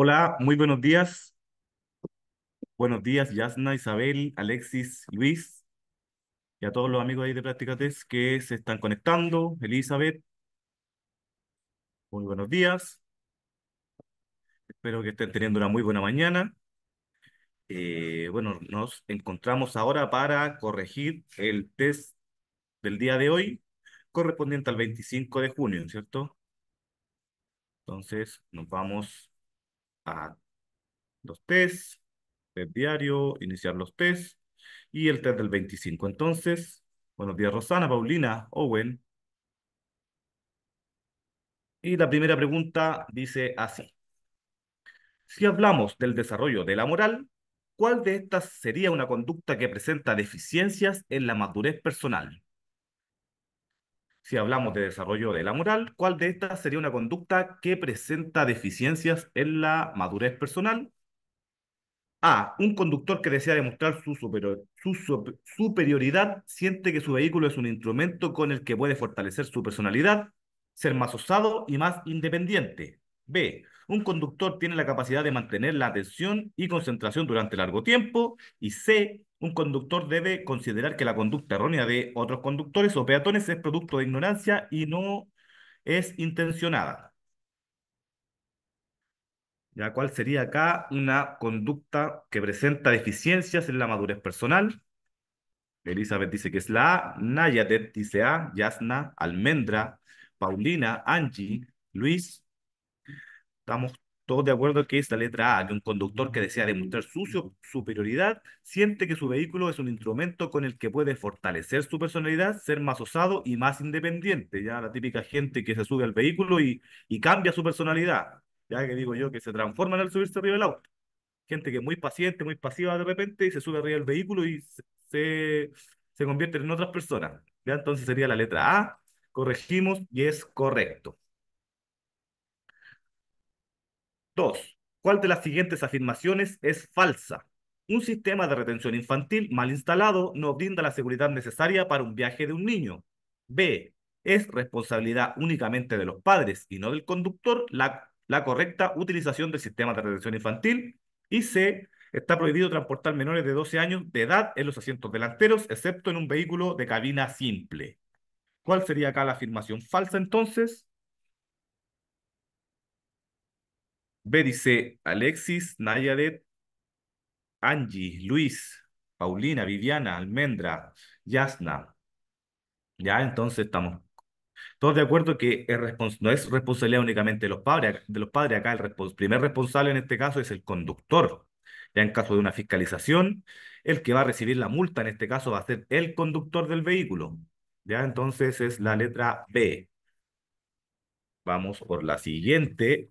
Hola, muy buenos días. Buenos días, Yasna, Isabel, Alexis, Luis y a todos los amigos ahí de Test que se están conectando. Elizabeth, muy buenos días. Espero que estén teniendo una muy buena mañana. Eh, bueno, nos encontramos ahora para corregir el test del día de hoy correspondiente al 25 de junio, ¿cierto? Entonces, nos vamos los test, test diario, iniciar los test y el test del 25. Entonces, buenos días Rosana, Paulina, Owen. Y la primera pregunta dice así. Si hablamos del desarrollo de la moral, ¿cuál de estas sería una conducta que presenta deficiencias en la madurez personal? Si hablamos de desarrollo de la moral, ¿cuál de estas sería una conducta que presenta deficiencias en la madurez personal? A. Un conductor que desea demostrar su, su superioridad siente que su vehículo es un instrumento con el que puede fortalecer su personalidad, ser más osado y más independiente. B. Un conductor tiene la capacidad de mantener la atención y concentración durante largo tiempo. Y C, un conductor debe considerar que la conducta errónea de otros conductores o peatones es producto de ignorancia y no es intencionada. ¿Ya cuál sería acá una conducta que presenta deficiencias en la madurez personal? Elizabeth dice que es la A, Nayatet dice A, Yasna, Almendra, Paulina, Angie, Luis, estamos todos de acuerdo que esta letra A, que un conductor que desea demostrar su superioridad siente que su vehículo es un instrumento con el que puede fortalecer su personalidad, ser más osado y más independiente. Ya la típica gente que se sube al vehículo y, cambia su personalidad, ya que digo yo, que se transforma en el subirse arriba del auto. Gente que es muy paciente, muy pasiva de repente y se sube arriba del vehículo y se, se convierte en otras personas. Ya entonces sería la letra A, corregimos y es correcto. 2. ¿Cuál de las siguientes afirmaciones es falsa? Un sistema de retención infantil mal instalado no brinda la seguridad necesaria para un viaje de un niño. B. Es responsabilidad únicamente de los padres y no del conductor la, la correcta utilización del sistema de retención infantil. Y C. Está prohibido transportar menores de 12 años de edad en los asientos delanteros, excepto en un vehículo de cabina simple. ¿Cuál sería acá la afirmación falsa entonces? B dice Alexis, Nayadet, Angie, Luis, Paulina, Viviana, Almendra, Yasna. Ya, entonces estamos todos de acuerdo que es no es responsabilidad únicamente de los padres. De los padres acá el primer responsable en este caso es el conductor. Ya en caso de una fiscalización, el que va a recibir la multa en este caso va a ser el conductor del vehículo. Ya entonces es la letra B. Vamos por la siguiente.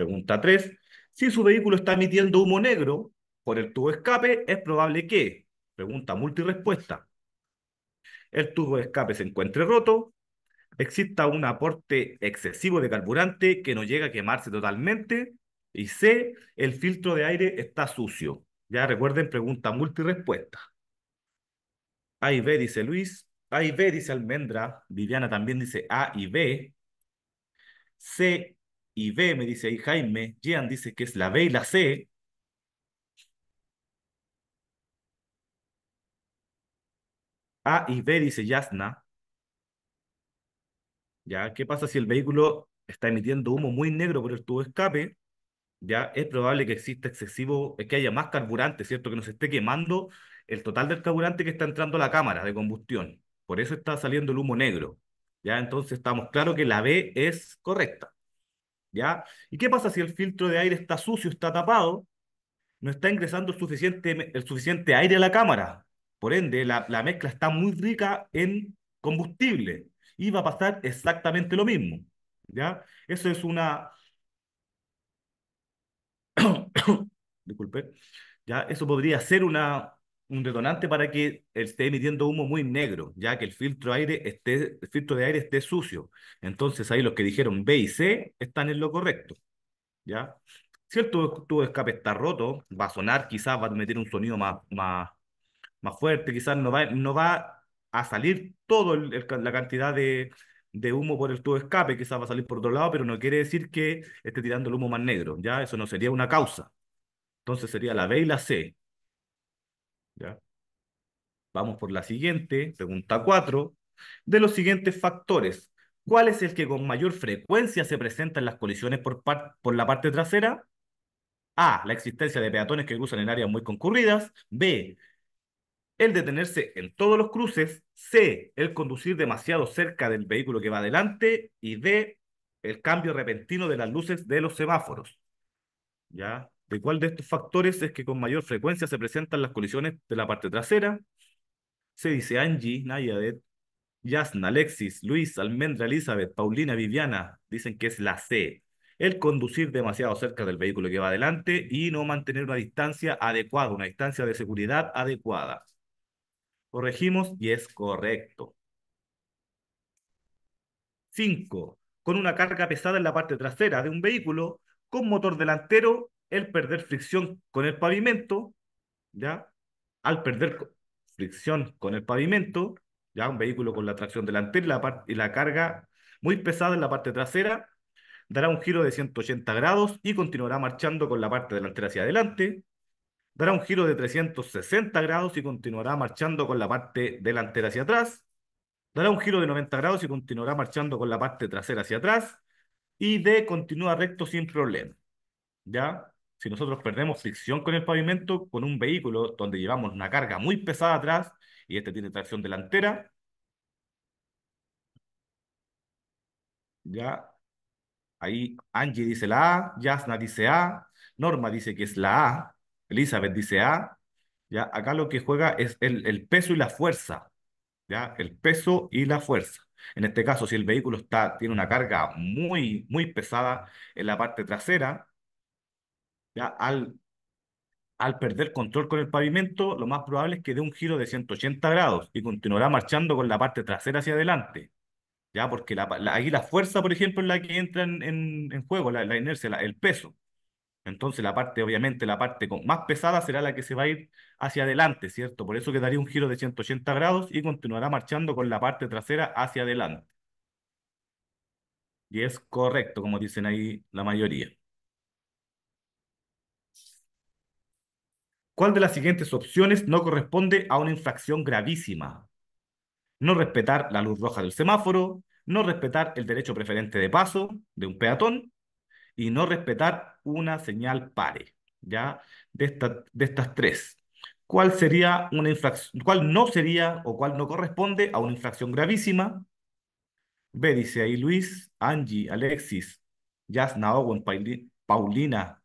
Pregunta 3. Si su vehículo está emitiendo humo negro por el tubo de escape, es probable que, pregunta multirespuesta, el tubo de escape se encuentre roto, exista un aporte excesivo de carburante que no llega a quemarse totalmente y C, el filtro de aire está sucio. Ya recuerden, pregunta multirespuesta. A y B, dice Luis. A y B, dice Almendra. Viviana también dice A y B. C y B, me dice ahí Jaime, Jean dice que es la B y la C. A y B dice Yasna. ¿Ya? ¿Qué pasa si el vehículo está emitiendo humo muy negro por el tubo de escape? ¿Ya? Es probable que exista excesivo, es que haya más carburante, ¿cierto? Que nos esté quemando el total del carburante que está entrando a la cámara de combustión. Por eso está saliendo el humo negro. ¿Ya? Entonces estamos claros que la B es correcta. ¿ya? ¿Y qué pasa si el filtro de aire está sucio, está tapado? No está ingresando el suficiente, el suficiente aire a la cámara. Por ende, la, mezcla está muy rica en combustible y va a pasar exactamente lo mismo, ¿ya? Eso es una... Disculpe. ¿Ya? Eso podría ser una, un detonante para que esté emitiendo humo muy negro, ya que el filtro, aire esté, filtro de aire esté sucio. Entonces ahí los que dijeron B y C están en lo correcto. ¿ya? Si el tubo, de escape está roto, va a sonar, quizás va a emitir un sonido más, más, más fuerte, quizás no va, no va a salir toda la cantidad de, de humo por el tubo de escape, quizás va a salir por otro lado, pero no quiere decir que esté tirando el humo más negro, ¿ya? Eso no sería una causa. Entonces sería la B y la C, Vamos por la siguiente, pregunta cuatro, De los siguientes factores, ¿cuál es el que con mayor frecuencia se presenta en las colisiones por, por la parte trasera? A. La existencia de peatones que cruzan en áreas muy concurridas. B. El detenerse en todos los cruces. C. El conducir demasiado cerca del vehículo que va adelante. Y D. El cambio repentino de las luces de los semáforos. ¿Ya? de cuál de estos factores es que con mayor frecuencia se presentan las colisiones de la parte trasera. Se dice Angie, Nayadet, Yasna, Alexis, Luis, Almendra, Elizabeth, Paulina, Viviana, dicen que es la C. El conducir demasiado cerca del vehículo que va adelante y no mantener una distancia adecuada, una distancia de seguridad adecuada. Corregimos y es correcto. 5. Con una carga pesada en la parte trasera de un vehículo con motor delantero el perder fricción con el pavimento, ¿ya? Al perder fricción con el pavimento, ya un vehículo con la tracción delantera y la, la carga muy pesada en la parte trasera, dará un giro de 180 grados y continuará marchando con la parte delantera hacia adelante, dará un giro de 360 grados y continuará marchando con la parte delantera hacia atrás, dará un giro de 90 grados y continuará marchando con la parte trasera hacia atrás, y de continúa recto sin problema. ¿Ya? si nosotros perdemos fricción con el pavimento, con un vehículo donde llevamos una carga muy pesada atrás y este tiene tracción delantera, ya ahí Angie dice la A, Jasna dice A, Norma dice que es la A, Elizabeth dice A, ya acá lo que juega es el, peso y la fuerza, ya el peso y la fuerza. En este caso, si el vehículo está, tiene una carga muy, muy pesada en la parte trasera, al, perder control con el pavimento, lo más probable es que dé un giro de 180 grados y continuará marchando con la parte trasera hacia adelante. Ya, porque ahí la fuerza, por ejemplo, es la que entra en, juego, la, inercia, el peso. Entonces la parte, obviamente, la parte con, más pesada será la que se va a ir hacia adelante, ¿cierto? Por eso quedaría un giro de 180 grados y continuará marchando con la parte trasera hacia adelante. Y es correcto, como dicen ahí la mayoría. ¿Cuál de las siguientes opciones no corresponde a una infracción gravísima? No respetar la luz roja del semáforo, no respetar el derecho preferente de paso de un peatón y no respetar una señal pare, ¿ya? De, de estas tres. ¿Cuál sería una infracción, cuál no sería o cuál no corresponde a una infracción gravísima? Ve, dice ahí Luis, Angie, Alexis, Jasna Owen, Paulina,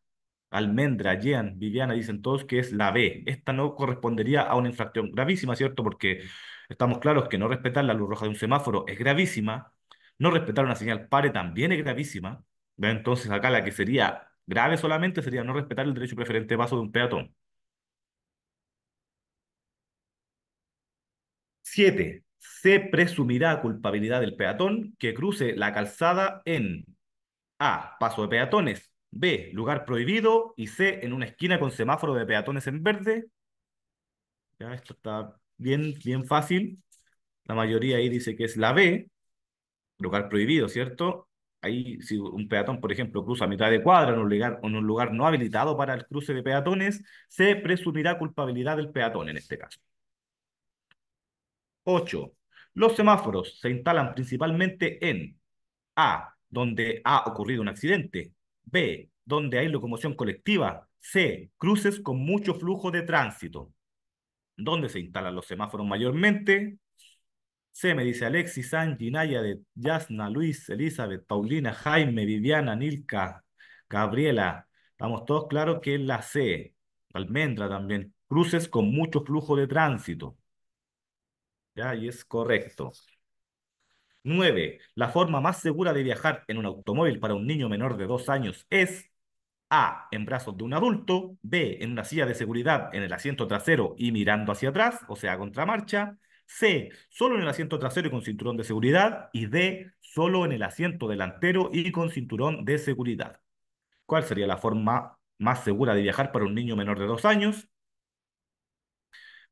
Almendra, Jean, Viviana, dicen todos que es la B. Esta no correspondería a una infracción gravísima, ¿cierto? Porque estamos claros que no respetar la luz roja de un semáforo es gravísima, no respetar una señal pare también es gravísima. Entonces acá la que sería grave solamente sería no respetar el derecho preferente de paso de un peatón. Siete, se presumirá culpabilidad del peatón que cruce la calzada en A, paso de peatones, B, lugar prohibido. Y C, en una esquina con semáforo de peatones en verde. Ya, esto está bien, bien fácil. La mayoría ahí dice que es la B, lugar prohibido, ¿cierto? Ahí, si un peatón, por ejemplo, cruza a mitad de cuadra en un lugar, en un lugar no habilitado para el cruce de peatones, se presumirá culpabilidad del peatón en este caso. 8. Los semáforos se instalan principalmente en A, donde ha ocurrido un accidente, B, donde hay locomoción colectiva. C, cruces con mucho flujo de tránsito, ¿Dónde se instalan los semáforos mayormente. C, me dice Alexis, Angie, Naya, de Yasna, Luis, Elizabeth, Paulina, Jaime, Viviana, Nilka, Gabriela. Estamos todos claros que es la C. Almendra también. Cruces con mucho flujo de tránsito. Ya, y es correcto. 9. La forma más segura de viajar en un automóvil para un niño menor de 2 años es A. En brazos de un adulto. B. En una silla de seguridad en el asiento trasero y mirando hacia atrás, o sea, contramarcha. C. Solo en el asiento trasero y con cinturón de seguridad. Y D. Solo en el asiento delantero y con cinturón de seguridad. ¿Cuál sería la forma más segura de viajar para un niño menor de 2 años?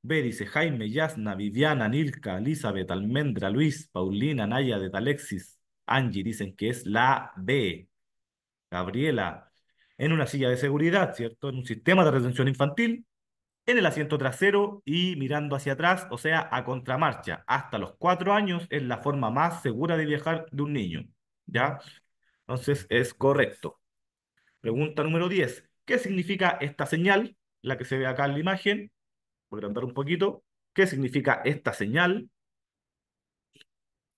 B dice Jaime, Yasna, Viviana, Nilka, Elizabeth, Almendra, Luis, Paulina, Naya, de Alexis, Angie, dicen que es la B. Gabriela, en una silla de seguridad, ¿cierto? En un sistema de retención infantil, en el asiento trasero y mirando hacia atrás, o sea, a contramarcha. Hasta los cuatro años es la forma más segura de viajar de un niño, ¿ya? Entonces es correcto. Pregunta número 10. ¿Qué significa esta señal, la que se ve acá en la imagen? agrandar un poquito, ¿qué significa esta señal?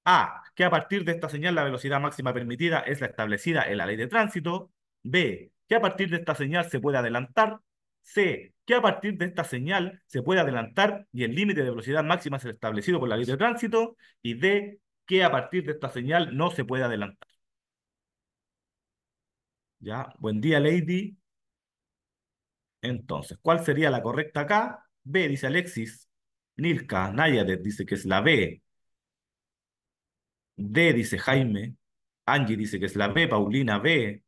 A, que a partir de esta señal la velocidad máxima permitida es la establecida en la ley de tránsito. B, que a partir de esta señal se puede adelantar. C, que a partir de esta señal se puede adelantar y el límite de velocidad máxima es el establecido por la ley de tránsito. Y D, que a partir de esta señal no se puede adelantar. Ya, buen día, Lady. Entonces, ¿cuál sería la correcta acá? B, dice Alexis. Nilka, Nayadez dice que es la B. D, dice Jaime. Angie dice que es la B. Paulina, B.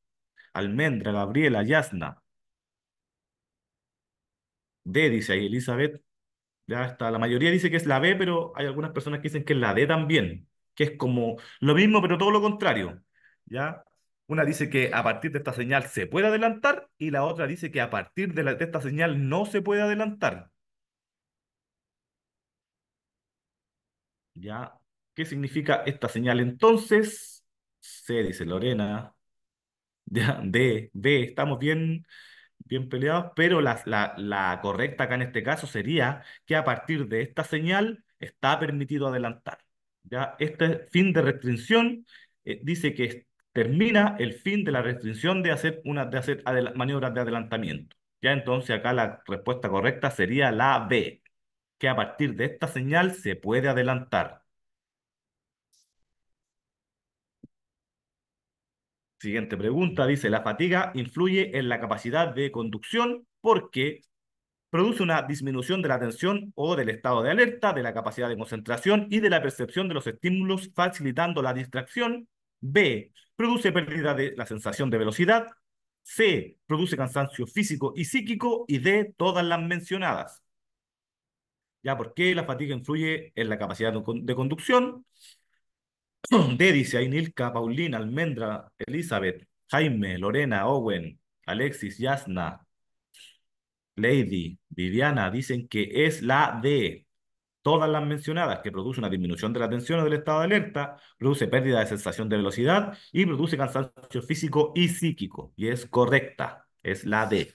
Almendra, Gabriela, Yasna. D, dice ahí Elizabeth. Ya está. La mayoría dice que es la B, pero hay algunas personas que dicen que es la D también, que es como lo mismo, pero todo lo contrario. ¿Ya? Una dice que a partir de esta señal se puede adelantar y la otra dice que a partir de esta señal no se puede adelantar. ¿Ya? ¿Qué significa esta señal entonces? C, dice Lorena. D, B estamos bien, bien peleados, pero la, correcta acá en este caso sería que a partir de esta señal está permitido adelantar. ¿Ya? Este fin de restricción eh, dice que termina el fin de la restricción de hacer, una, de hacer maniobras de adelantamiento. Ya entonces acá la respuesta correcta sería la B que a partir de esta señal se puede adelantar. Siguiente pregunta, dice, la fatiga influye en la capacidad de conducción porque produce una disminución de la atención o del estado de alerta, de la capacidad de concentración y de la percepción de los estímulos, facilitando la distracción. B, produce pérdida de la sensación de velocidad. C, produce cansancio físico y psíquico. Y D, todas las mencionadas. ¿Ya? ¿Por qué la fatiga influye en la capacidad de, conducción? D dice, hay Paulina, Almendra, Elizabeth, Jaime, Lorena, Owen, Alexis, Yasna, Lady, Viviana, dicen que es la D. Todas las mencionadas, que produce una disminución de la tensión o del estado de alerta, produce pérdida de sensación de velocidad y produce cansancio físico y psíquico. Y es correcta, es la D.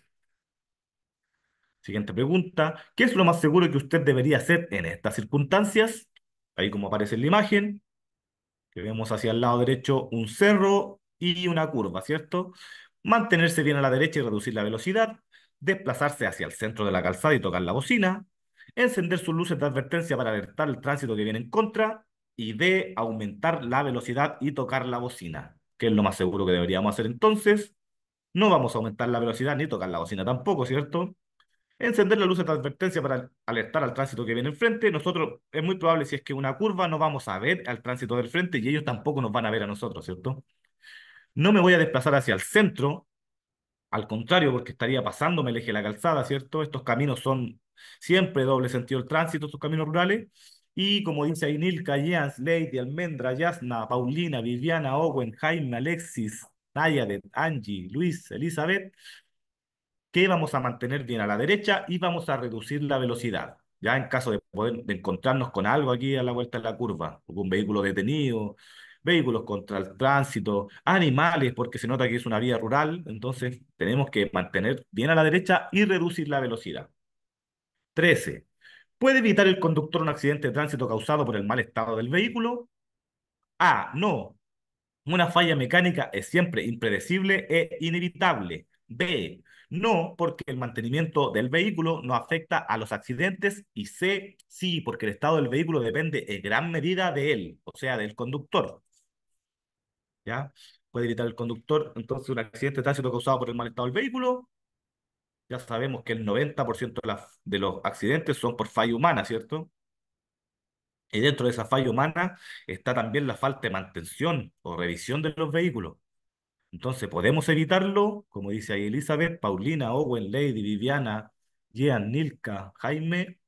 Siguiente pregunta. ¿Qué es lo más seguro que usted debería hacer en estas circunstancias? Ahí como aparece en la imagen, que vemos hacia el lado derecho un cerro y una curva, ¿cierto? Mantenerse bien a la derecha y reducir la velocidad, desplazarse hacia el centro de la calzada y tocar la bocina, encender sus luces de advertencia para alertar el tránsito que viene en contra y de aumentar la velocidad y tocar la bocina, qué es lo más seguro que deberíamos hacer entonces. No vamos a aumentar la velocidad ni tocar la bocina tampoco, ¿cierto? Encender la luz de advertencia para alertar al tránsito que viene enfrente. Nosotros, es muy probable si es que una curva no vamos a ver al tránsito del frente y ellos tampoco nos van a ver a nosotros, ¿cierto? No me voy a desplazar hacia el centro, al contrario, porque estaría pasando me eje de la calzada, ¿cierto? Estos caminos son siempre doble sentido el tránsito, estos caminos rurales. Y como dice ahí Nilka, Jans, Lady, Almendra, Yasna, Paulina, Viviana, Owen, Jaime, Alexis, Nayade, Angie, Luis, Elizabeth, que vamos a mantener bien a la derecha y vamos a reducir la velocidad. Ya en caso de poder encontrarnos con algo aquí a la vuelta de la curva, un vehículo detenido, vehículos contra el tránsito, animales, porque se nota que es una vía rural, entonces tenemos que mantener bien a la derecha y reducir la velocidad. 13. ¿Puede evitar el conductor un accidente de tránsito causado por el mal estado del vehículo? A. No. Una falla mecánica es siempre impredecible e inevitable. B. No, porque el mantenimiento del vehículo no afecta a los accidentes. Y C, sí, porque el estado del vehículo depende en gran medida de él, o sea, del conductor. ¿Ya? Puede evitar el conductor, entonces, un accidente de tránsito causado por el mal estado del vehículo. Ya sabemos que el 90% de, de los accidentes son por falla humana, ¿cierto? Y dentro de esa falla humana está también la falta de mantención o revisión de los vehículos. Entonces, ¿podemos evitarlo? Como dice ahí Elizabeth, Paulina, Owen, Lady, Viviana, Jean, Nilka, Jaime,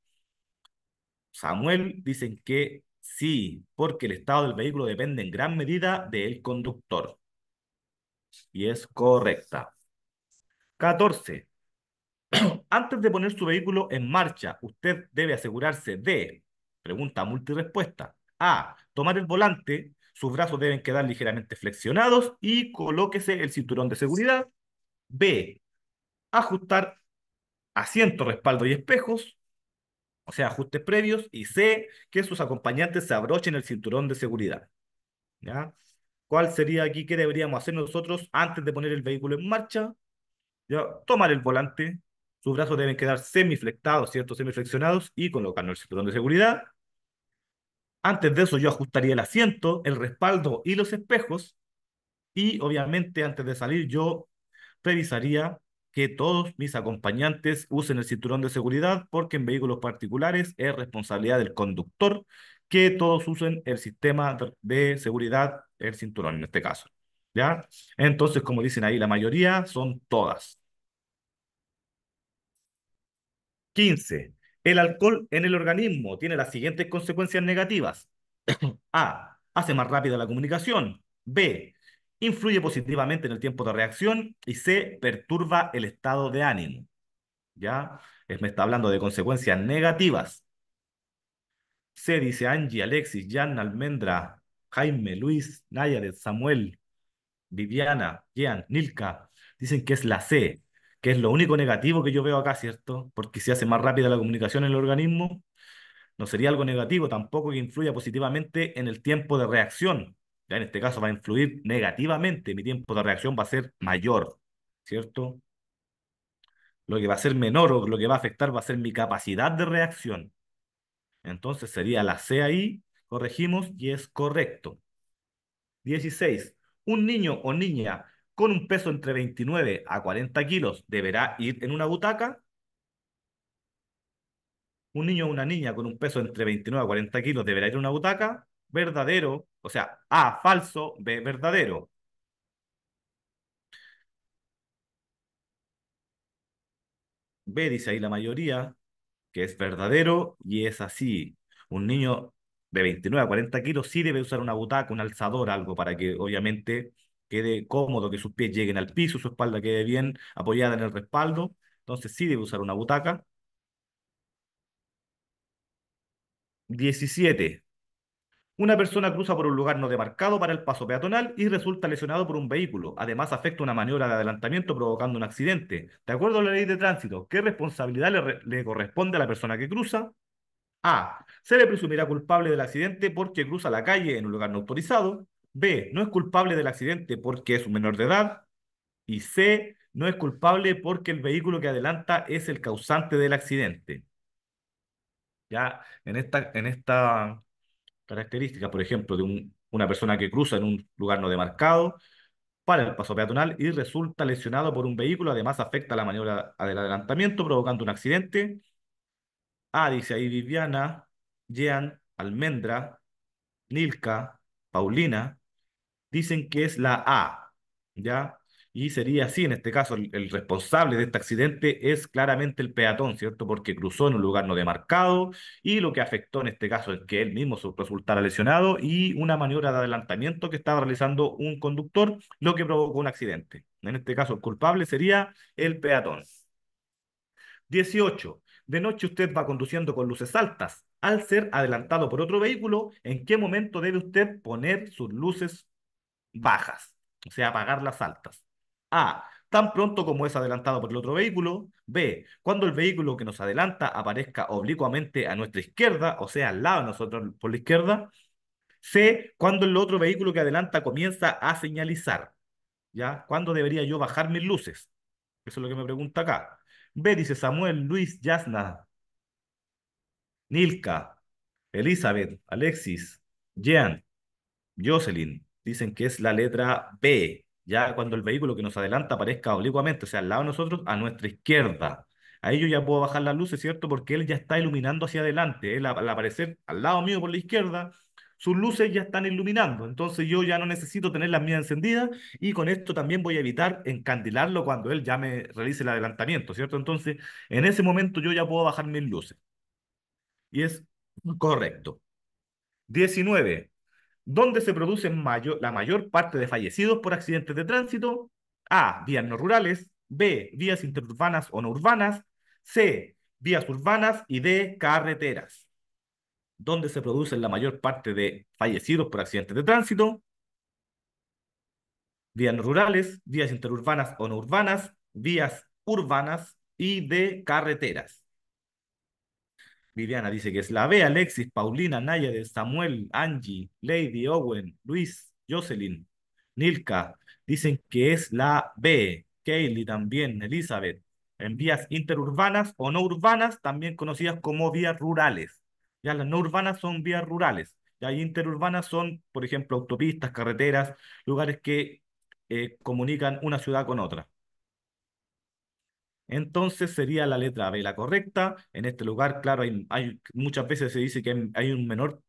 Samuel, dicen que sí, porque el estado del vehículo depende en gran medida del conductor. Y es correcta. 14. Antes de poner su vehículo en marcha, usted debe asegurarse de, pregunta multirespuesta, A, tomar el volante, sus brazos deben quedar ligeramente flexionados y colóquese el cinturón de seguridad. B, ajustar asiento, respaldo y espejos, o sea, ajustes previos. Y C, que sus acompañantes se abrochen el cinturón de seguridad. ¿Ya? ¿Cuál sería aquí qué deberíamos hacer nosotros antes de poner el vehículo en marcha? ¿Ya? Tomar el volante, sus brazos deben quedar semiflectados, ¿cierto? Semiflexionados y colocarnos el cinturón de seguridad. Antes de eso yo ajustaría el asiento, el respaldo y los espejos. Y obviamente antes de salir yo revisaría que todos mis acompañantes usen el cinturón de seguridad porque en vehículos particulares es responsabilidad del conductor que todos usen el sistema de seguridad, el cinturón en este caso. ¿Ya? Entonces, como dicen ahí, la mayoría son todas. 15. El alcohol en el organismo tiene las siguientes consecuencias negativas. A. Hace más rápida la comunicación. B. Influye positivamente en el tiempo de reacción. Y C. Perturba el estado de ánimo. ¿Ya? me está hablando de consecuencias negativas. C. Dice Angie, Alexis, Jan, Almendra, Jaime, Luis, Nayaret, Samuel, Viviana, Jean, Nilka. Dicen que es la C que es lo único negativo que yo veo acá, ¿cierto? Porque si hace más rápida la comunicación en el organismo, no sería algo negativo tampoco que influya positivamente en el tiempo de reacción. Ya en este caso va a influir negativamente, mi tiempo de reacción va a ser mayor, ¿cierto? Lo que va a ser menor o lo que va a afectar va a ser mi capacidad de reacción. Entonces sería la C ahí, corregimos y es correcto. 16. Un niño o niña con un peso entre 29 a 40 kilos deberá ir en una butaca. Un niño o una niña con un peso entre 29 a 40 kilos deberá ir en una butaca. Verdadero, o sea, A, falso, B, verdadero. B dice ahí la mayoría, que es verdadero y es así. Un niño de 29 a 40 kilos sí debe usar una butaca, un alzador, algo para que obviamente quede cómodo, que sus pies lleguen al piso, su espalda quede bien apoyada en el respaldo. Entonces sí debe usar una butaca. 17. Una persona cruza por un lugar no demarcado para el paso peatonal y resulta lesionado por un vehículo. Además, afecta una maniobra de adelantamiento provocando un accidente. De acuerdo a la ley de tránsito, ¿qué responsabilidad le, corresponde a la persona que cruza? A. Se le presumirá culpable del accidente porque cruza la calle en un lugar no autorizado. B, no es culpable del accidente porque es un menor de edad. Y C, no es culpable porque el vehículo que adelanta es el causante del accidente. Ya en esta, en esta característica, por ejemplo, de una persona que cruza en un lugar no demarcado para el paso peatonal y resulta lesionado por un vehículo, además afecta la maniobra del adelantamiento provocando un accidente. A, dice ahí Viviana, Jean, Almendra, Nilka, Paulina, dicen que es la A, ¿ya? Y sería así, en este caso, el, responsable de este accidente es claramente el peatón, ¿cierto? Porque cruzó en un lugar no demarcado y lo que afectó en este caso es que él mismo resultara lesionado y una maniobra de adelantamiento que estaba realizando un conductor, lo que provocó un accidente. En este caso, el culpable sería el peatón. 18. De noche usted va conduciendo con luces altas. Al ser adelantado por otro vehículo, ¿en qué momento debe usted poner sus luces bajas, o sea, apagar las altas. A. Tan pronto como es adelantado por el otro vehículo. B. Cuando el vehículo que nos adelanta aparezca oblicuamente a nuestra izquierda, o sea, al lado de nosotros por la izquierda. C. Cuando el otro vehículo que adelanta comienza a señalizar. ¿Ya? ¿Cuándo debería yo bajar mis luces? Eso es lo que me pregunta acá. B. Dice Samuel, Luis, Yasna, Nilka, Elizabeth, Alexis, Jean, Jocelyn, dicen que es la letra B, ya cuando el vehículo que nos adelanta aparezca oblicuamente, o sea, al lado de nosotros, a nuestra izquierda. Ahí yo ya puedo bajar las luces, ¿cierto? Porque él ya está iluminando hacia adelante. Él, al aparecer al lado mío por la izquierda, sus luces ya están iluminando. Entonces yo ya no necesito tener las mías encendidas y con esto también voy a evitar encandilarlo cuando él ya me realice el adelantamiento, ¿cierto? Entonces, en ese momento yo ya puedo bajar mis luces. Y es correcto. 19. ¿Dónde se produce la mayor parte de fallecidos por accidentes de tránsito? A. Vías no rurales. B. Vías interurbanas o no urbanas. C. Vías urbanas. Y D. Carreteras. ¿Dónde se producen la mayor parte de fallecidos por accidentes de tránsito? Vías no rurales, vías interurbanas o no urbanas, vías urbanas y de carreteras. Viviana dice que es la B, Alexis, Paulina, Nayade, Samuel, Angie, Lady, Owen, Luis, Jocelyn, Nilka. Dicen que es la B. Kaylee también, Elizabeth. En vías interurbanas o no urbanas, también conocidas como vías rurales. Ya las no urbanas son vías rurales. Ya interurbanas son, por ejemplo, autopistas, carreteras, lugares que eh, comunican una ciudad con otra entonces sería la letra B la correcta. En este lugar, claro, hay, muchas veces se dice que hay, un menor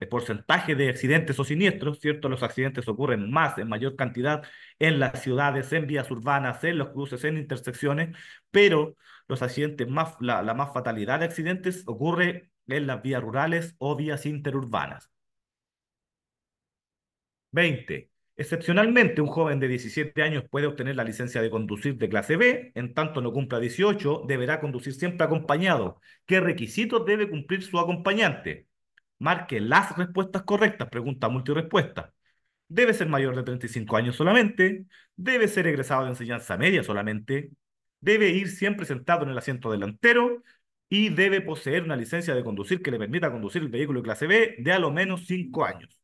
eh, porcentaje de accidentes o siniestros, ¿cierto? Los accidentes ocurren más, en mayor cantidad, en las ciudades, en vías urbanas, en los cruces, en intersecciones, pero los accidentes más, la, la más fatalidad de accidentes ocurre en las vías rurales o vías interurbanas. 20. Excepcionalmente, un joven de 17 años puede obtener la licencia de conducir de clase B, en tanto no cumpla 18, deberá conducir siempre acompañado. ¿Qué requisitos debe cumplir su acompañante? Marque las respuestas correctas, pregunta multirespuesta. Debe ser mayor de 35 años solamente, debe ser egresado de enseñanza media solamente, debe ir siempre sentado en el asiento delantero y debe poseer una licencia de conducir que le permita conducir el vehículo de clase B de a lo menos 5 años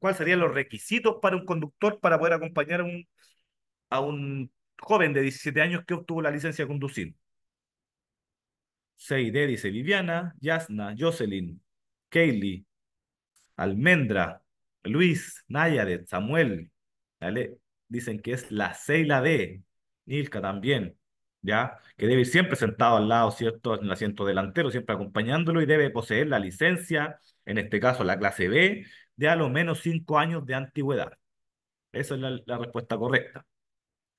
cuáles serían los requisitos para un conductor para poder acompañar a un, a un joven de 17 años que obtuvo la licencia de conducir. y d dice Viviana, Yasna, Jocelyn, Kaylee, Almendra, Luis, Nayaret, Samuel. ¿vale? Dicen que es la C y la D. Nilka también. ¿Ya? Que debe ir siempre sentado al lado, ¿cierto? En el asiento delantero, siempre acompañándolo y debe poseer la licencia, en este caso la clase B, de a lo menos cinco años de antigüedad. Esa es la, respuesta correcta.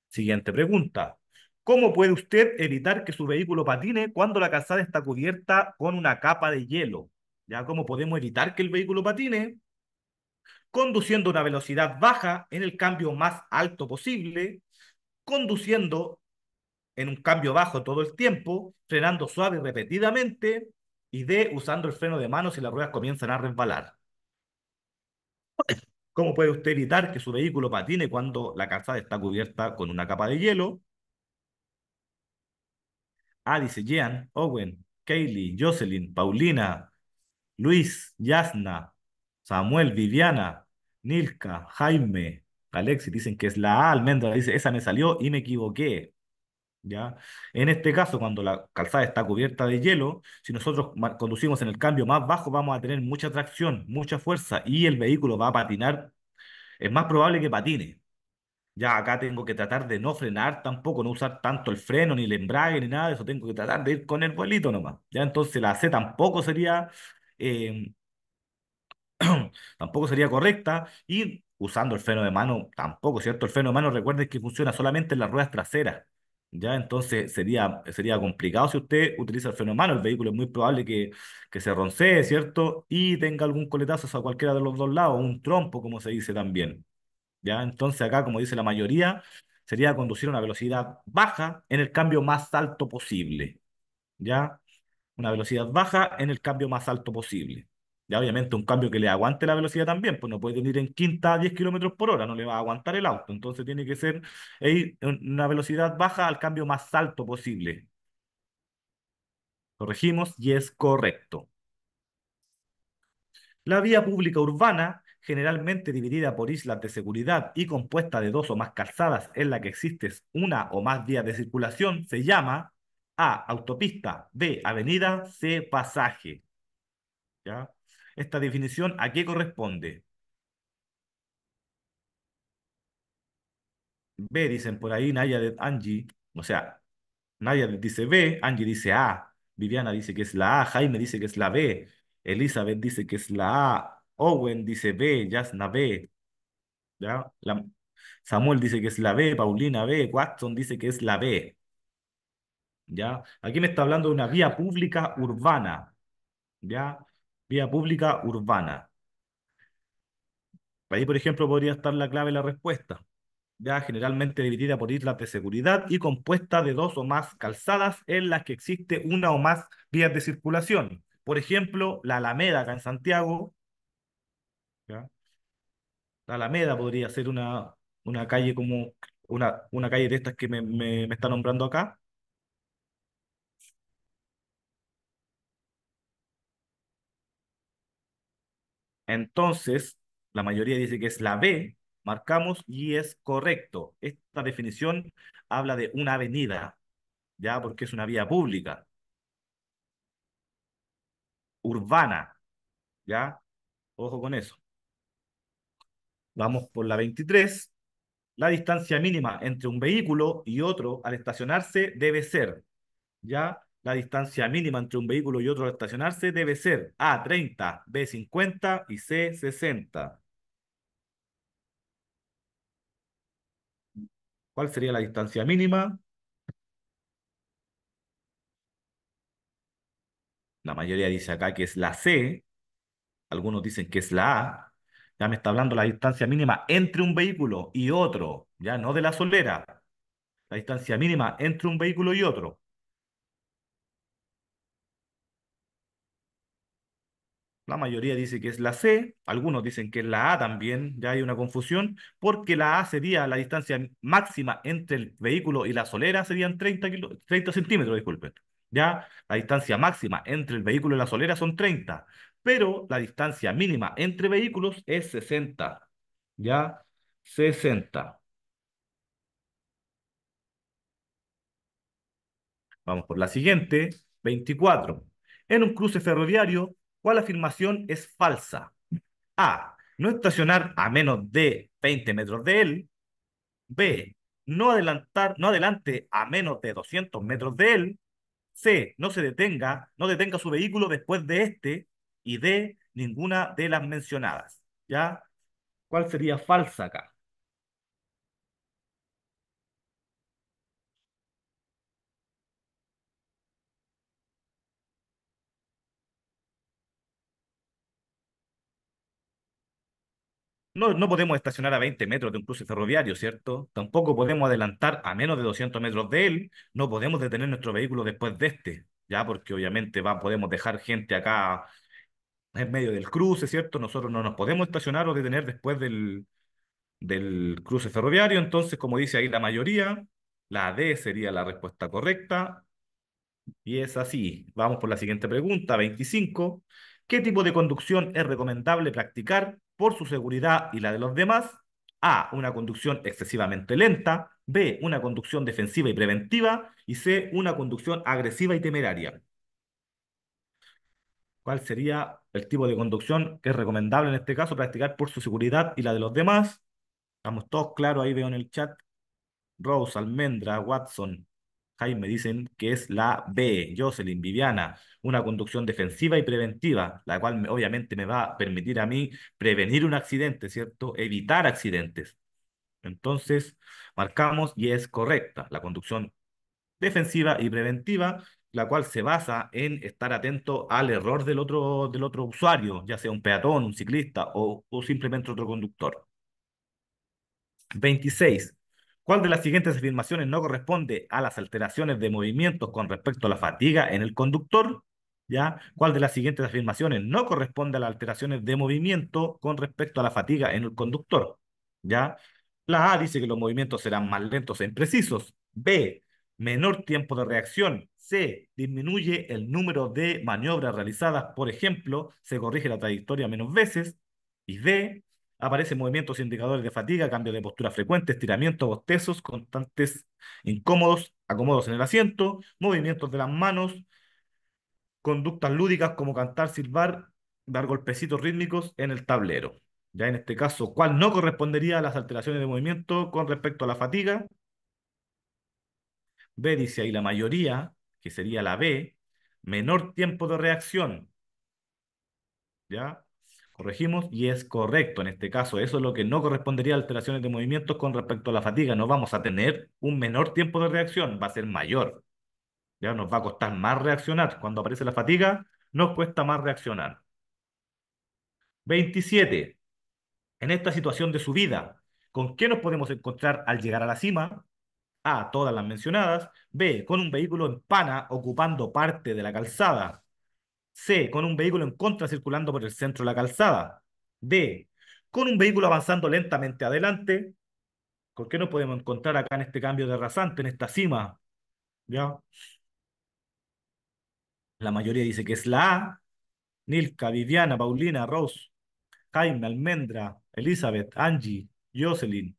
Siguiente pregunta. ¿Cómo puede usted evitar que su vehículo patine cuando la calzada está cubierta con una capa de hielo? ¿Ya cómo podemos evitar que el vehículo patine? Conduciendo a una velocidad baja en el cambio más alto posible, conduciendo en un cambio bajo todo el tiempo, frenando suave repetidamente y de usando el freno de mano si las ruedas comienzan a resbalar. ¿Cómo puede usted evitar que su vehículo patine cuando la calzada está cubierta con una capa de hielo? Ah, dice Jean, Owen, Kaylee, Jocelyn, Paulina, Luis, Yasna, Samuel, Viviana, Nilka, Jaime, Alexis, dicen que es la A, Almendra dice, esa me salió y me equivoqué. ¿ya? En este caso, cuando la calzada está cubierta de hielo, si nosotros conducimos en el cambio más bajo, vamos a tener mucha tracción, mucha fuerza y el vehículo va a patinar. Es más probable que patine. Ya acá tengo que tratar de no frenar tampoco, no usar tanto el freno, ni el embrague, ni nada de eso. Tengo que tratar de ir con el vuelito nomás. Ya entonces la C tampoco sería, eh, tampoco sería correcta. Y usando el freno de mano, tampoco, ¿cierto? El freno de mano, recuerden que funciona solamente en las ruedas traseras ¿Ya? Entonces sería, sería complicado si usted utiliza el freno El vehículo es muy probable que, que se roncee, ¿cierto? Y tenga algún coletazo a cualquiera de los dos lados, un trompo, como se dice también. ¿Ya? Entonces acá, como dice la mayoría, sería conducir a una velocidad baja en el cambio más alto posible. ¿Ya? Una velocidad baja en el cambio más alto posible. Ya obviamente un cambio que le aguante la velocidad también, pues no puede venir en quinta a 10 kilómetros por hora, no le va a aguantar el auto. Entonces tiene que ser una velocidad baja al cambio más alto posible. Corregimos y es correcto. La vía pública urbana, generalmente dividida por islas de seguridad y compuesta de dos o más calzadas en la que existe una o más vías de circulación, se llama A. Autopista, B. Avenida, C. Pasaje. ¿Ya? esta definición, ¿a qué corresponde? B, dicen por ahí, Naya de Angie, o sea, Naya dice B, Angie dice A, Viviana dice que es la A, Jaime dice que es la B, Elizabeth dice que es la A, Owen dice B, Jasna B, ¿ya? Samuel dice que es la B, Paulina B, Watson dice que es la B. ¿Ya? Aquí me está hablando de una vía pública urbana. ¿Ya? Vía pública urbana. Ahí, por ejemplo, podría estar la clave de la respuesta. Ya generalmente dividida por islas de seguridad y compuesta de dos o más calzadas en las que existe una o más vías de circulación. Por ejemplo, la Alameda acá en Santiago. La Alameda podría ser una, una calle como una, una calle de estas que me está nombrando acá. Entonces, la mayoría dice que es la B, marcamos y es correcto. Esta definición habla de una avenida, ya porque es una vía pública, urbana, ya, ojo con eso. Vamos por la 23. La distancia mínima entre un vehículo y otro al estacionarse debe ser, ya, la distancia mínima entre un vehículo y otro al estacionarse debe ser A 30, B 50 y C 60. ¿Cuál sería la distancia mínima? La mayoría dice acá que es la C, algunos dicen que es la A. Ya me está hablando la distancia mínima entre un vehículo y otro, ya no de la solera. La distancia mínima entre un vehículo y otro. La mayoría dice que es la C, algunos dicen que es la A también, ya hay una confusión, porque la A sería la distancia máxima entre el vehículo y la solera, serían 30, centímetros, disculpen. Ya la distancia máxima entre el vehículo y la solera son 30, pero la distancia mínima entre vehículos es 60. Ya 60. Vamos por la siguiente, 24. En un cruce ferroviario, ¿Cuál afirmación es falsa? A. No estacionar a menos de 20 metros de él. B. No adelantar, no adelante a menos de 200 metros de él. C. No se detenga, no detenga su vehículo después de este. Y D. Ninguna de las mencionadas. ¿Ya? ¿Cuál sería falsa acá? No, podemos estacionar a 20 metros de un cruce ferroviario, ¿cierto? Tampoco podemos adelantar a menos de 200 metros de él, no podemos detener nuestro vehículo después de este, ya porque obviamente va, podemos dejar gente acá en medio del cruce, ¿cierto? Nosotros no nos podemos estacionar o detener después del, del cruce ferroviario, entonces como dice ahí la mayoría, la D sería la respuesta correcta. Y es así. Vamos por la siguiente pregunta, 25. ¿Qué tipo de conducción es recomendable practicar por su seguridad y la de los demás? A. Una conducción excesivamente lenta. B. Una conducción defensiva y preventiva. Y C. Una conducción agresiva y temeraria. ¿Cuál sería el tipo de conducción que es recomendable en este caso practicar por su seguridad y la de los demás? Estamos todos claros, ahí veo en el chat. Rose, Almendra, Watson, me dicen que es la B, Jocelyn Viviana, una conducción defensiva y preventiva, la cual obviamente me va a permitir a mí prevenir un accidente, ¿cierto? Evitar accidentes. Entonces, marcamos y es correcta la conducción defensiva y preventiva, la cual se basa en estar atento al error del otro, del otro usuario, ya sea un peatón, un ciclista o, o simplemente otro conductor. 26. ¿Cuál de las siguientes afirmaciones no corresponde a las alteraciones de movimientos con respecto a la fatiga en el conductor? ¿Ya? ¿Cuál de las siguientes afirmaciones no corresponde a las alteraciones de movimiento con respecto a la fatiga en el conductor? ¿Ya? La A dice que los movimientos serán más lentos e imprecisos. B, menor tiempo de reacción. C, disminuye el número de maniobras realizadas. Por ejemplo, se corrige la trayectoria menos veces. Y D, aparecen movimientos e indicadores de fatiga, cambios de postura frecuentes, estiramiento, bostezos, constantes incómodos, acomodos en el asiento, movimientos de las manos, conductas lúdicas como cantar, silbar, dar golpecitos rítmicos en el tablero. Ya en este caso, ¿cuál no correspondería a las alteraciones de movimiento con respecto a la fatiga? B dice ahí la mayoría, que sería la B, menor tiempo de reacción. ¿Ya? Corregimos y es correcto en este caso. Eso es lo que no correspondería a alteraciones de movimientos con respecto a la fatiga. No vamos a tener un menor tiempo de reacción, va a ser mayor. Ya nos va a costar más reaccionar. Cuando aparece la fatiga, nos cuesta más reaccionar. 27. En esta situación de subida, ¿con qué nos podemos encontrar al llegar a la cima? A. Todas las mencionadas. B. Con un vehículo en pana ocupando parte de la calzada. C. Con un vehículo en contra circulando por el centro de la calzada. D. Con un vehículo avanzando lentamente adelante. ¿Por qué no podemos encontrar acá en este cambio de rasante, en esta cima? ¿Ya? La mayoría dice que es la A. Nilka, Viviana, Paulina, Rose, Jaime, Almendra, Elizabeth, Angie, Jocelyn,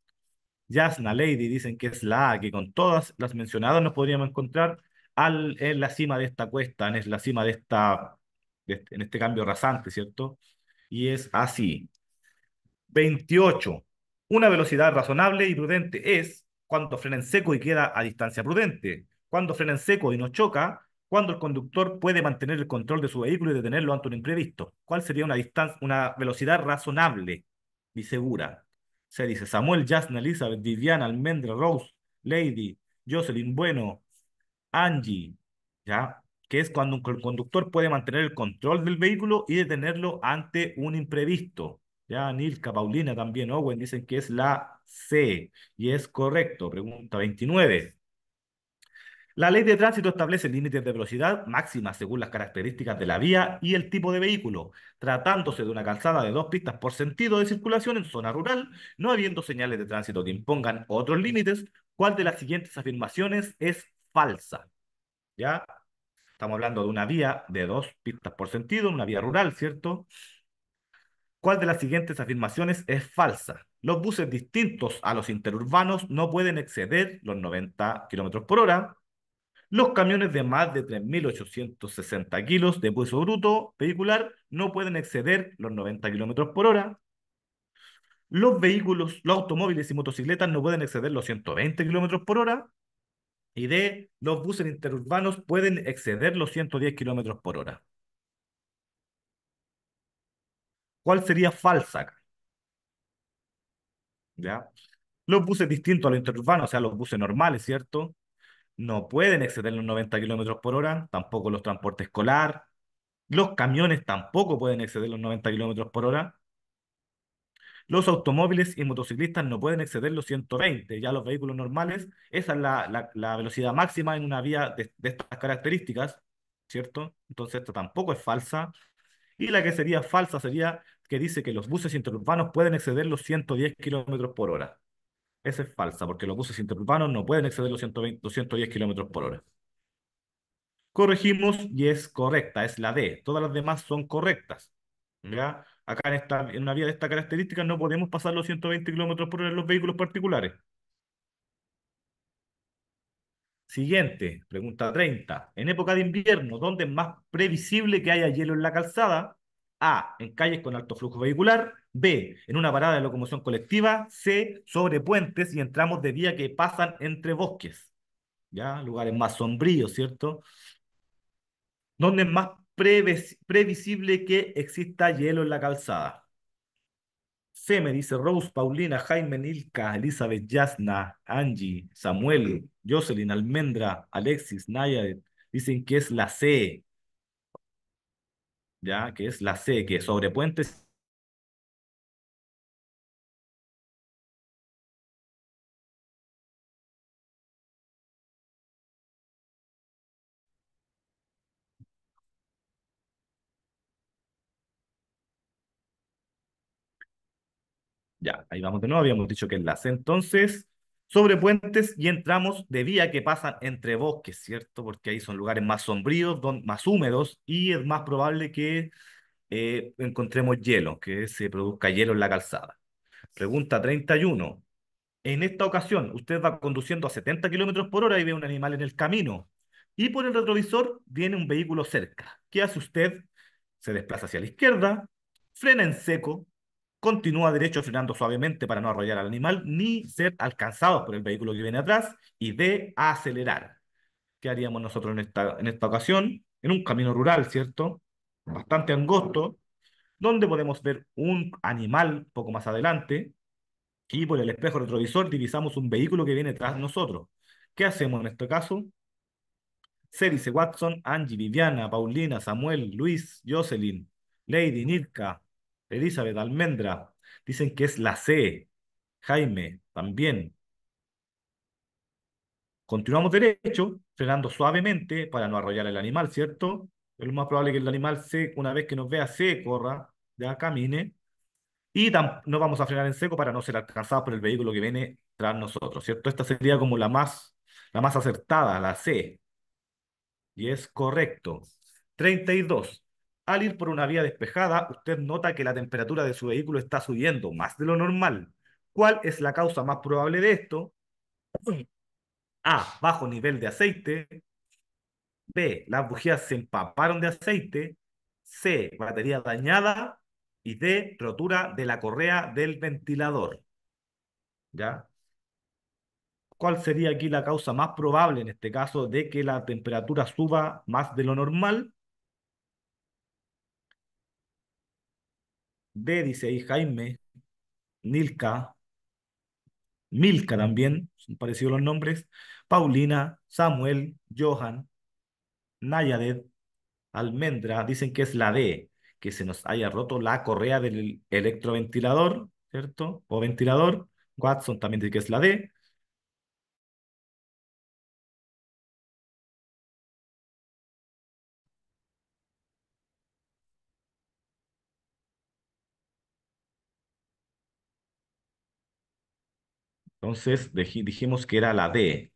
Jasna, Lady, dicen que es la A, que con todas las mencionadas nos podríamos encontrar al, en la cima de esta cuesta, en la cima de esta este, en este cambio rasante, ¿cierto? Y es así. 28. Una velocidad razonable y prudente es cuando frena en seco y queda a distancia prudente, cuando frena en seco y no choca, cuando el conductor puede mantener el control de su vehículo y detenerlo ante un imprevisto. ¿Cuál sería una, distancia, una velocidad razonable y segura? Se dice Samuel, Jasna, Elizabeth, Viviana, Almendra, Rose, Lady, Jocelyn, Bueno, Angie, ¿ya? que es cuando un conductor puede mantener el control del vehículo y detenerlo ante un imprevisto. Ya Nilka, Paulina también, Owen dicen que es la C y es correcto. Pregunta 29. La ley de tránsito establece límites de velocidad máxima según las características de la vía y el tipo de vehículo. Tratándose de una calzada de dos pistas por sentido de circulación en zona rural, no habiendo señales de tránsito que impongan otros límites, ¿cuál de las siguientes afirmaciones es falsa? ¿Ya? Estamos hablando de una vía de dos pistas por sentido, una vía rural, ¿cierto? ¿Cuál de las siguientes afirmaciones es falsa? Los buses distintos a los interurbanos no pueden exceder los 90 kilómetros por hora. Los camiones de más de 3.860 kilos de peso bruto vehicular no pueden exceder los 90 kilómetros por hora. Los vehículos, los automóviles y motocicletas no pueden exceder los 120 kilómetros por hora y D, los buses interurbanos pueden exceder los 110 kilómetros por hora. ¿Cuál sería falsa? ¿Ya? Los buses distintos a los interurbanos, o sea, los buses normales, ¿cierto? No pueden exceder los 90 kilómetros por hora, tampoco los transportes escolar, los camiones tampoco pueden exceder los 90 kilómetros por hora, los automóviles y motociclistas no pueden exceder los 120, ya los vehículos normales, esa es la, velocidad máxima en una vía de, estas características, ¿cierto? Entonces esta tampoco es falsa. Y la que sería falsa sería que dice que los buses interurbanos pueden exceder los 110 kilómetros por hora. Esa es falsa, porque los buses interurbanos no pueden exceder los 120, 110 kilómetros por hora. Corregimos y es correcta, es la D. Todas las demás son correctas. ¿ya? Acá en, esta, en una vía de estas características no podemos pasar los 120 kilómetros por hora en los vehículos particulares. Siguiente, pregunta 30. En época de invierno, ¿dónde es más previsible que haya hielo en la calzada? A. En calles con alto flujo vehicular. B. En una parada de locomoción colectiva. C. Sobre puentes y entramos de vía que pasan entre bosques. ¿Ya? Lugares más sombríos, ¿cierto? ¿Dónde es más previsible que exista hielo en la calzada. C, me dice Rose, Paulina, Jaime, Nilka, Elizabeth, Yasna, Angie, Samuel, Jocelyn, Almendra, Alexis, Naya, dicen que es la C. Ya, que es la C, que sobre puentes Ya, ahí vamos de nuevo, habíamos dicho que enlace. Entonces, sobre puentes y entramos de vía que pasan entre bosques, ¿cierto? Porque ahí son lugares más sombríos, más húmedos y es más probable que eh, encontremos hielo, que se produzca hielo en la calzada. Pregunta 31. En esta ocasión, usted va conduciendo a 70 kilómetros por hora y ve un animal en el camino. Y por el retrovisor viene un vehículo cerca. ¿Qué hace usted? Se desplaza hacia la izquierda, frena en seco, continúa derecho frenando suavemente para no arrollar al animal ni ser alcanzados por el vehículo que viene atrás y de acelerar. ¿Qué haríamos nosotros en esta, en esta ocasión? En un camino rural, ¿cierto? Bastante angosto, donde podemos ver un animal poco más adelante y por el espejo retrovisor divisamos un vehículo que viene tras nosotros. ¿Qué hacemos en este caso? dice Watson, Angie, Viviana, Paulina, Samuel, Luis, Jocelyn, Lady, Nirka. Elizabeth, almendra. Dicen que es la C. Jaime, también. Continuamos derecho, frenando suavemente para no arrollar el animal, ¿cierto? Es lo más probable que el animal, se, una vez que nos vea, se corra, ya camine. Y no vamos a frenar en seco para no ser alcanzados por el vehículo que viene tras nosotros, ¿cierto? Esta sería como la más, la más acertada, la C. Y es correcto. 32. Al ir por una vía despejada, usted nota que la temperatura de su vehículo está subiendo más de lo normal. ¿Cuál es la causa más probable de esto? A. Bajo nivel de aceite. B. Las bujías se empaparon de aceite. C. Batería dañada. Y D. Rotura de la correa del ventilador. ¿Ya? ¿Cuál sería aquí la causa más probable en este caso de que la temperatura suba más de lo normal? d ahí Jaime, Nilka, Milka también, son parecidos los nombres, Paulina, Samuel, Johan, Nayadet, Almendra, dicen que es la D, que se nos haya roto la correa del electroventilador, ¿cierto? O ventilador, Watson también dice que es la D, Entonces dijimos que era la D,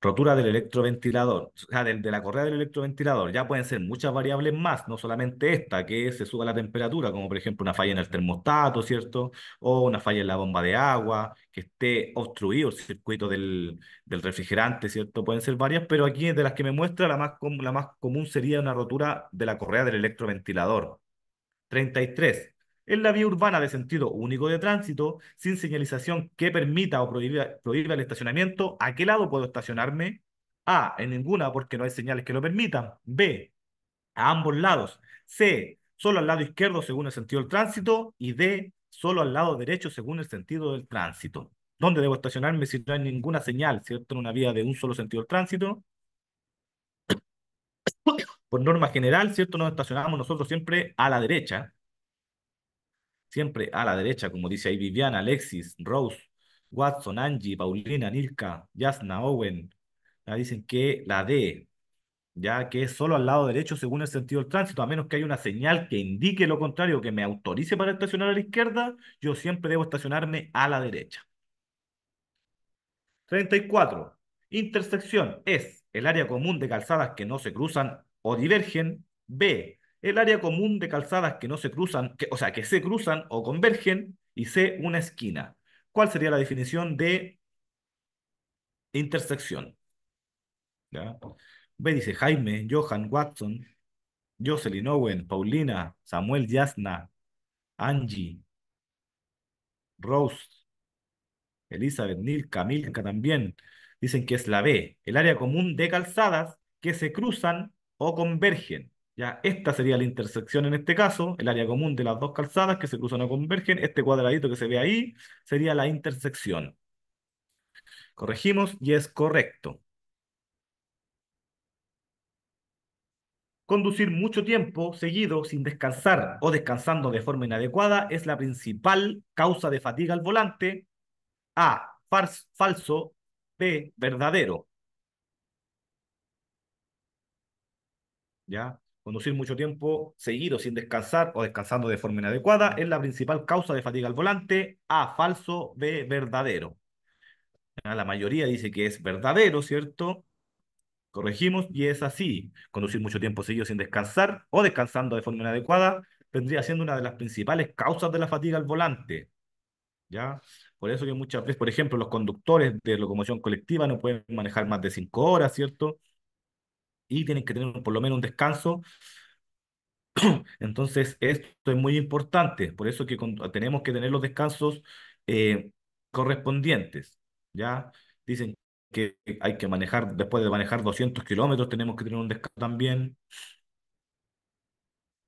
rotura del electroventilador, o sea, de, la correa del electroventilador. Ya pueden ser muchas variables más, no solamente esta, que se suba la temperatura, como por ejemplo una falla en el termostato, ¿cierto? O una falla en la bomba de agua, que esté obstruido el circuito del, del refrigerante, ¿cierto? Pueden ser varias, pero aquí de las que me muestra, la más, la más común sería una rotura de la correa del electroventilador. 33 en la vía urbana de sentido único de tránsito, sin señalización que permita o prohíba, el estacionamiento. ¿A qué lado puedo estacionarme? A. En ninguna, porque no hay señales que lo permitan. B. A ambos lados. C. Solo al lado izquierdo según el sentido del tránsito. Y D. Solo al lado derecho según el sentido del tránsito. ¿Dónde debo estacionarme si no hay ninguna señal, ¿cierto? En una vía de un solo sentido del tránsito. Por norma general, ¿cierto? Nos estacionamos nosotros siempre a la derecha, siempre a la derecha, como dice ahí Viviana, Alexis, Rose, Watson, Angie, Paulina, Nilka, Jasna, Owen, ya dicen que la D, ya que es solo al lado derecho según el sentido del tránsito, a menos que haya una señal que indique lo contrario, que me autorice para estacionar a la izquierda, yo siempre debo estacionarme a la derecha. 34. Intersección es el área común de calzadas que no se cruzan o divergen. B el área común de calzadas que no se cruzan, o sea, que se cruzan o convergen, y C, una esquina. ¿Cuál sería la definición de intersección? B dice Jaime, Johan, Watson, Jocelyn Owen, Paulina, Samuel Yasna, Angie, Rose, Elizabeth, Nil, Camila también. Dicen que es la B, el área común de calzadas que se cruzan o convergen. Ya, esta sería la intersección en este caso, el área común de las dos calzadas que se cruzan o convergen, este cuadradito que se ve ahí sería la intersección. Corregimos y es correcto. Conducir mucho tiempo seguido sin descansar o descansando de forma inadecuada es la principal causa de fatiga al volante. A. Falso. B. Verdadero. ¿Ya? Conducir mucho tiempo seguido sin descansar o descansando de forma inadecuada es la principal causa de fatiga al volante. A, falso, B, verdadero. La mayoría dice que es verdadero, ¿cierto? Corregimos y es así. Conducir mucho tiempo seguido sin descansar o descansando de forma inadecuada vendría siendo una de las principales causas de la fatiga al volante. ¿Ya? Por eso que muchas veces, por ejemplo, los conductores de locomoción colectiva no pueden manejar más de cinco horas, ¿cierto? y tienen que tener por lo menos un descanso. Entonces, esto es muy importante, por eso que tenemos que tener los descansos eh, correspondientes. ¿ya? Dicen que hay que manejar, después de manejar 200 kilómetros, tenemos que tener un descanso también.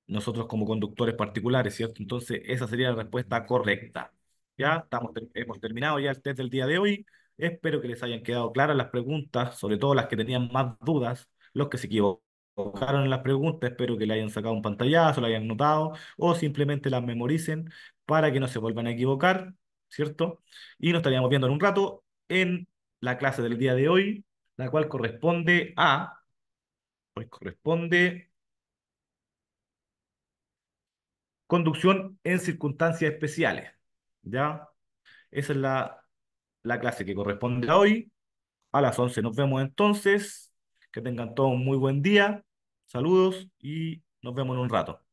Nosotros como conductores particulares, ¿cierto? Entonces, esa sería la respuesta correcta. Ya estamos, hemos terminado ya el test del día de hoy. Espero que les hayan quedado claras las preguntas, sobre todo las que tenían más dudas los que se equivocaron en las preguntas, espero que le hayan sacado un pantallazo, lo hayan notado, o simplemente las memoricen para que no se vuelvan a equivocar, ¿cierto? Y nos estaríamos viendo en un rato en la clase del día de hoy, la cual corresponde a, pues corresponde conducción en circunstancias especiales, ¿ya? Esa es la, la clase que corresponde a hoy. A las 11 nos vemos entonces. Que tengan todos un muy buen día. Saludos y nos vemos en un rato.